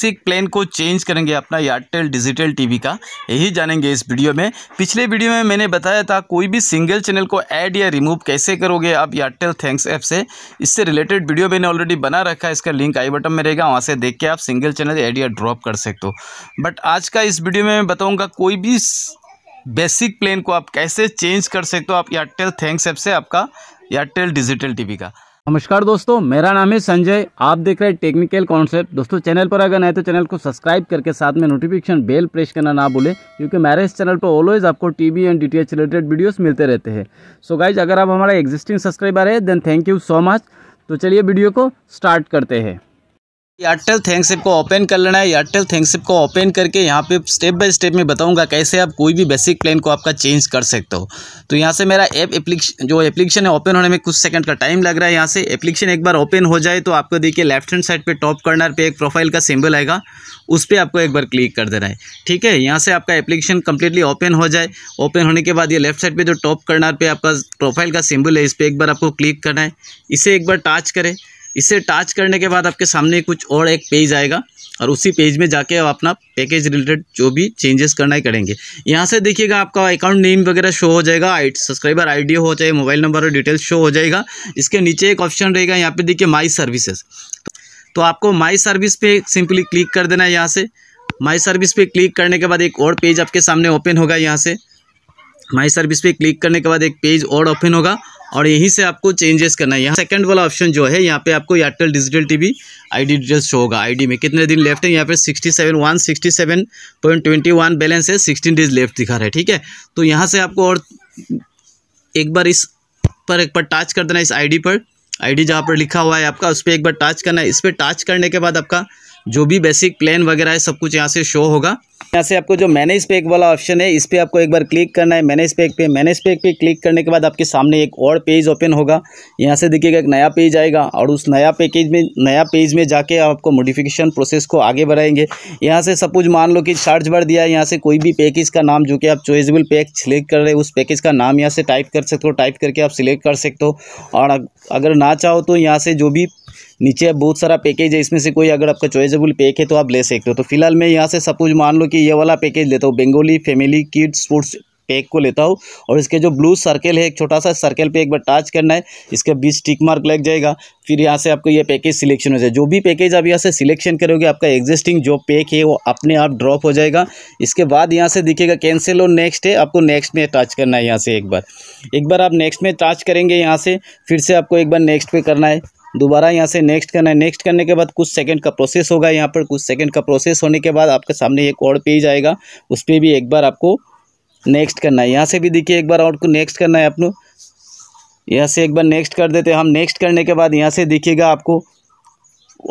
basic plan को change करेंगे अपना एयरटेल डिजिटल टीवी का यही जानेंगे इस वीडियो में पिछले वीडियो में मैंने बताया था कोई भी सिंगल चैनल को ऐड या रिमूव कैसे करोगे आप एयरटेल थैंक्स ऐप से इससे रिलेटेड वीडियो मैंने ऑलरेडी बना रखा है इसका लिंक आई बटन में रहेगा वहाँ से देख के आप सिंगल चैनल ऐड या ड्रॉप कर सकते हो बट आज का इस वीडियो में मैं बताऊँगा कोई भी बेसिक प्लान को आप कैसे चेंज कर सकते हो आप एयरटेल थैंक्स ऐप से आपका एयरटेल डिजिटल टी का नमस्कार दोस्तों मेरा नाम है संजय आप देख रहे हैं टेक्निकल कॉन्सेप्ट दोस्तों चैनल पर अगर नए तो चैनल को सब्सक्राइब करके साथ में नोटिफिकेशन बेल प्रेस करना ना भूलें क्योंकि मेरे इस चैनल पर ऑलवेज आपको TV and DTH related videos मिलते रहते हैं सो गाइज अगर आप हमारा एग्जिस्टिंग सब्सक्राइबर है then thank you so much तो चलिए वीडियो को स्टार्ट करते हैं एयरटेल थैंक्सएप को ओपन कर लेना है एयरटेल थैंक्सएप को ओपन करके यहाँ पे स्टेप बाय स्टेप में बताऊंगा कैसे आप कोई भी बेसिक प्लान को आपका चेंज कर सकते हो तो यहाँ से मेरा ऐप एप्लीकेशन जो एप्लीकेशन है ओपन होने में कुछ सेकंड का टाइम लग रहा है यहाँ से एप्लीकेशन एक बार ओपन हो जाए तो आपको देखिए लेफ्ट हैंड साइड पर टॉप कॉर्नर पर एक प्रोफाइल का सिम्बल आएगा उस पर आपको एक बार क्लिक कर देना है ठीक है यहाँ से आपका एप्लीकेशन कम्प्लीटली ओपन हो जाए ओपन होने के बाद ये लेफ्ट साइड पर जो टॉप कॉर्नर पर आपका प्रोफाइल का सिम्बल है इस पर एक बार आपको क्लिक करना है इसे एक बार टच करें इसे टच करने के बाद आपके सामने कुछ और एक पेज आएगा और उसी पेज में जाके आप अपना पैकेज रिलेटेड जो भी चेंजेस करना है करेंगे यहाँ से देखिएगा आपका अकाउंट नेम वगैरह शो हो जाएगा आई सब्सक्राइबर आई हो जाए मोबाइल नंबर और डिटेल्स शो हो जाएगा इसके नीचे एक ऑप्शन रहेगा यहाँ पे देखिए माई सर्विसेज तो आपको माई सर्विस पे सिंपली क्लिक कर देना है यहाँ से माई सर्विस पे क्लिक करने के बाद एक और पेज आपके सामने ओपन होगा यहाँ से माई सर्विस पे क्लिक करने के बाद एक पेज और ओपन होगा और यहीं से आपको चेंजेस करना है यहाँ सेकंड वाला ऑप्शन जो है यहाँ पे आपको Airtel digital TV ID details show होगा आईडी में कितने दिन लेफ्ट है यहाँ पे sixty seven one sixty seven point twenty one balance है सिक्सटीन डेज लेफ्ट दिखा रहा है ठीक है तो यहाँ से आपको और एक बार इस पर एक बार टच कर देना इस आई पर आई जहाँ पर लिखा हुआ है आपका उस पर एक बार टच करना है इस पर टच करने के बाद आपका जो भी बेसिक प्लान वगैरह है सब कुछ यहाँ से शो होगा यहाँ से आपको जो मैनेज पैक वाला ऑप्शन है इस पर आपको एक बार क्लिक करना है मैनेज पैक पे मैनेज पैक पे क्लिक करने के बाद आपके सामने एक और पेज ओपन होगा यहाँ से देखिएगा एक नया पेज आएगा और उस नया पैकेज में नया पेज में जाके आपको मोडिफिकेशन प्रोसेस को आगे बढ़ाएंगे यहाँ से सपोज मान लो कि चार्ज भर दिया है यहाँ से कोई भी पैकेज का नाम जो कि आप चॉइसेबल पैक सिलेक्ट कर रहे हैं उस पैकेज का नाम यहाँ से टाइप कर सकते हो टाइप करके आप सिलेक्ट कर सकते हो और अगर ना चाहो तो यहाँ से जो भी नीचे बहुत सारा पैकेज है इसमें से कोई अगर आपका चॉइसेबल पैक है तो आप ले सकते हो तो फिलहाल मैं यहाँ से सपोज मान लो कि ये वाला पैकेज लेता हूँ Bengali family kid sports pack को लेता हूँ और इसके जो ब्लू सर्कल है एक छोटा सा सर्कल पे एक बार टच करना है इसके बीच टिक मार्क लग जाएगा फिर यहाँ से आपको ये पैकेज सिलेक्शन हो जाए जो भी पैकेज आप यहाँ से सिलेक्शन करोगे आपका एग्जिस्टिंग जो पैक है वो अपने आप ड्रॉप हो जाएगा इसके बाद यहाँ से दिखेगा कैंसिल और नेक्स्ट है आपको नेक्स्ट में टच करना है यहाँ से एक बार एक बार आप नेक्स्ट में टच करेंगे यहाँ से फिर से आपको एक बार नेक्स्ट पे करना है दोबारा यहाँ से नेक्स्ट करना है नेक्स्ट करने के बाद कुछ सेकंड का प्रोसेस होगा यहाँ पर कुछ सेकंड का प्रोसेस होने के बाद आपके सामने एक और पेज आएगा उस पर भी एक बार आपको नेक्स्ट करना है यहाँ से भी देखिए एक बार और को नेक्स्ट करना है आपको यहाँ से एक बार नेक्स्ट कर देते हम नेक्स्ट करने के बाद यहाँ से देखिएगा आपको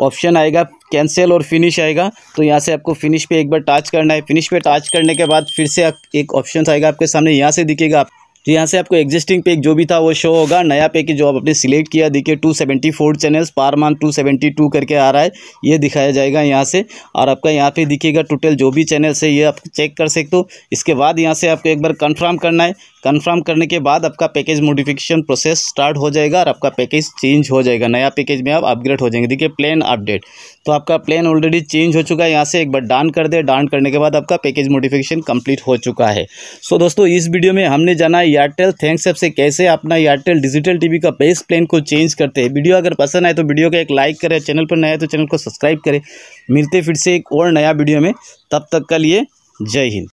ऑप्शन आएगा कैंसिल और फिनिश आएगा तो यहाँ से आपको फिनिश पे एक बार टच करना है फिनिश पे टच करने के बाद फिर से एक ऑप्शन आएगा आपके सामने यहाँ से दिखेगा आप तो यहाँ से आपको एग्जिस्टिंग पैक जो भी था वो शो होगा नया पैक जो आप अपने सिलेक्ट किया देखिए two seventy four channels per month two seventy two करके आ रहा है ये दिखाया जाएगा यहाँ से और आपका यहाँ पे दिखेगा टोटल जो भी चैनल्स है ये आप चेक कर सकते हो इसके बाद यहाँ से आपको एक बार कन्फर्म करना है कन्फर्म करने के बाद आपका पैकेज मोडिफिकेशन प्रोसेस स्टार्ट हो जाएगा और आपका पैकेज चेंज हो जाएगा नया पैकेज में आप अपग्रेड हो जाएंगे देखिए प्लान अपडेट तो आपका प्लान ऑलरेडी चेंज हो चुका है यहाँ से एक बार डाउन कर दे डाउन करने के बाद आपका पैकेज मोडिफिकेशन कंप्लीट हो चुका है सो दोस्तों इस वीडियो में हमने जाना है एयरटेल थैंक्स ऐप से कैसे अपना एयरटेल डिजिटल टीवी का बेस प्लान को चेंज करते हैं वीडियो अगर पसंद आए तो वीडियो का एक लाइक करें चैनल पर नया तो चैनल को सब्सक्राइब करें मिलते फिर से एक और नया वीडियो में तब तक का लिए जय हिंद